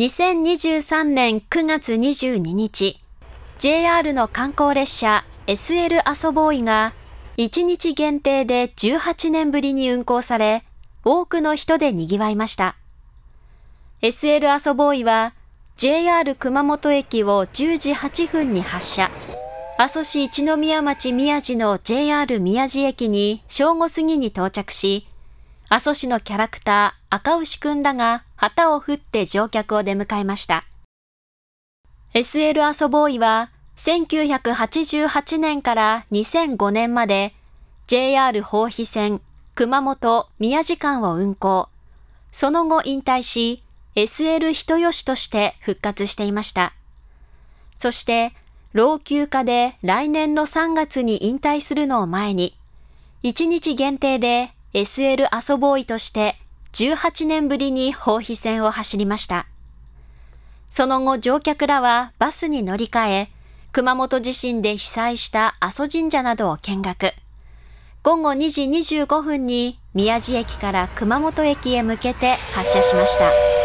2023年9月22日、JR の観光列車 SL アソボーイが1日限定で18年ぶりに運行され、多くの人で賑わいました。SL アソボーイは JR 熊本駅を10時8分に発車。阿蘇市一宮町宮地の JR 宮地駅に正午過ぎに到着し、阿蘇市のキャラクター、赤牛くんらが旗を振って乗客を出迎えました。SL 阿蘇ボーイは、1988年から2005年まで、JR 豊肥線熊本宮寺間を運行。その後引退し、SL 人吉として復活していました。そして、老朽化で来年の3月に引退するのを前に、1日限定で SL 遊ぼボとして18年ぶりに豊肥線を走りました。その後乗客らはバスに乗り換え、熊本地震で被災した阿蘇神社などを見学。午後2時25分に宮地駅から熊本駅へ向けて発車しました。